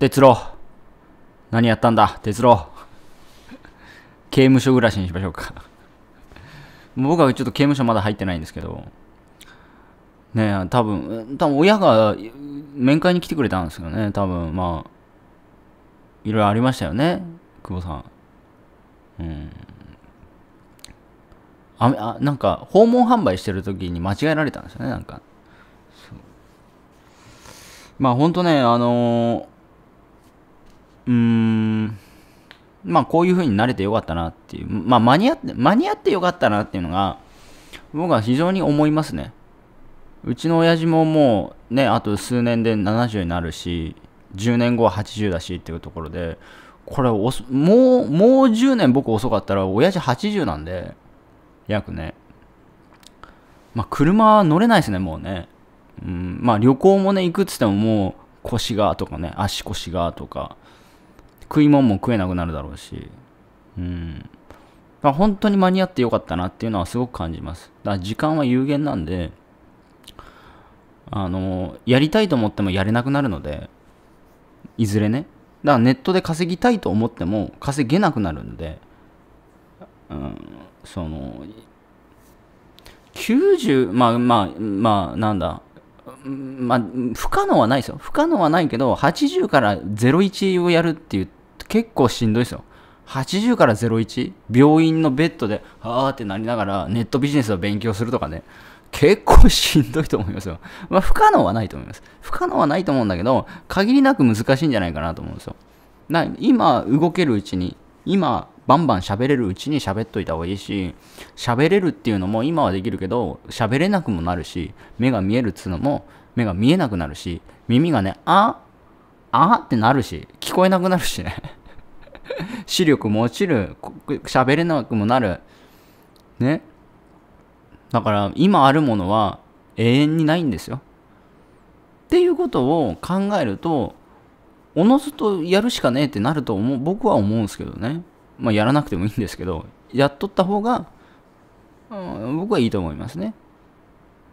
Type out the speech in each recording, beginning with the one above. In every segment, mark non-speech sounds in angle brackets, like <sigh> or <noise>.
哲郎。何やったんだ、哲郎。刑務所暮らしにしましょうか僕はちょっと刑務所まだ入ってないんですけど、ねえ、多分、多分親が面会に来てくれたんですよね、多分、まあ、いろいろありましたよね、久保さん。うん。あ、あなんか、訪問販売してる時に間違えられたんですよね、なんか。まあ、ほんとね、あのー、うーん、まあこういう風になれてよかったなっていう、まあ間に合って、間に合ってよかったなっていうのが、僕は非常に思いますね。うちの親父ももうね、あと数年で70になるし、10年後は80だしっていうところで、これもう、もう10年僕遅かったら、親父80なんで、約ね。まあ車乗れないですね、もうね。うん、まあ旅行もね、行くっつってももう腰がとかね、足腰がとか、食い物も食えなくなるだろうし、うん。本当に間に合ってよかったなっていうのはすごく感じます。だから時間は有限なんで、あの、やりたいと思ってもやれなくなるので、いずれね。だからネットで稼ぎたいと思っても稼げなくなるんで、うん、その、90、まあまあ、まあ、なんだ、まあ、不可能はないですよ。不可能はないけど、80から01をやるって言って、結構しんどいですよ。80から 01? 病院のベッドで、あーってなりながら、ネットビジネスを勉強するとかね。結構しんどいと思いますよ。まあ、不可能はないと思います。不可能はないと思うんだけど、限りなく難しいんじゃないかなと思うんですよ。な今、動けるうちに、今、バンバン喋れるうちに喋っといた方がいいし、喋れるっていうのも今はできるけど、喋れなくもなるし、目が見えるっつうのも、目が見えなくなるし、耳がね、ああってなるし、聞こえなくなるしね。視力も落ちる、喋れなくもなる。ね。だから今あるものは永遠にないんですよ。っていうことを考えると、おのずとやるしかねえってなると思う、僕は思うんですけどね。まあやらなくてもいいんですけど、やっとった方が、うん、僕はいいと思いますね。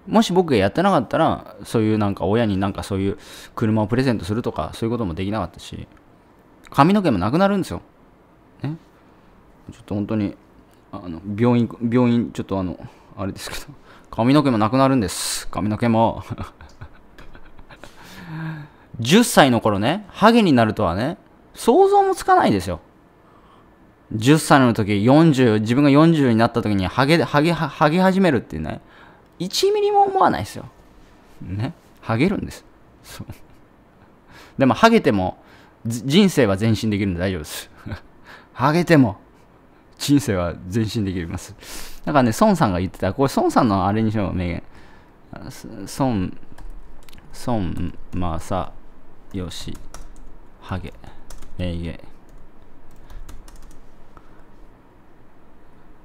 もし僕がやってなかったら、そういうなんか親になんかそういう車をプレゼントするとか、そういうこともできなかったし、髪の毛もなくなるんですよ。ちょっと本当に、あの、病院、病院、ちょっとあの、あれですけど、髪の毛もなくなるんです。髪の毛も。10 <laughs> 歳の頃ね、ハゲになるとはね、想像もつかないですよ。10歳の時、40、自分が40になった時にハゲ、ハゲ、ハゲ始めるっていうね、1ミリも思わないですよ。ね。ハゲるんです。そう。でも、ハゲても、人生は前進できるんで大丈夫です。<laughs> ハゲても、人生は前進できます。だからね、孫さんが言ってた、これ孫さんのあれにしよう、名言。孫、孫正義、ハゲ、名言。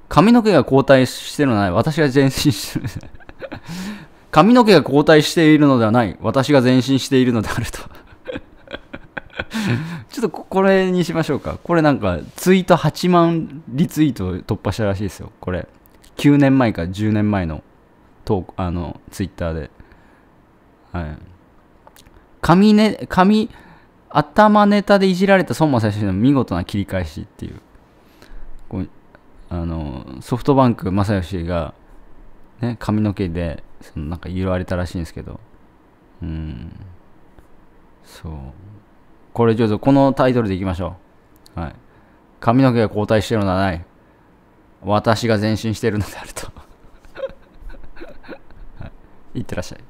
髪の毛が後退してるのはない。私が前進してる。髪の毛が後退しているのではない。私が前進しているのであるとょっとこれにしましょうか。これなんか、ツイート8万リツイート突破したらしいですよ。これ。9年前か10年前のトあの、ツイッターで。はい。紙ね、紙、頭ネタでいじられた孫正義の見事な切り返しっていう。こうあの、ソフトバンク正義が、ね、髪の毛で、そのなんか言われたらしいんですけど。うん。そう。これちょっとこのタイトルでいきましょう。はい。髪の毛が交代してるのはない。私が前進してるのであるとはい。いってらっしゃい。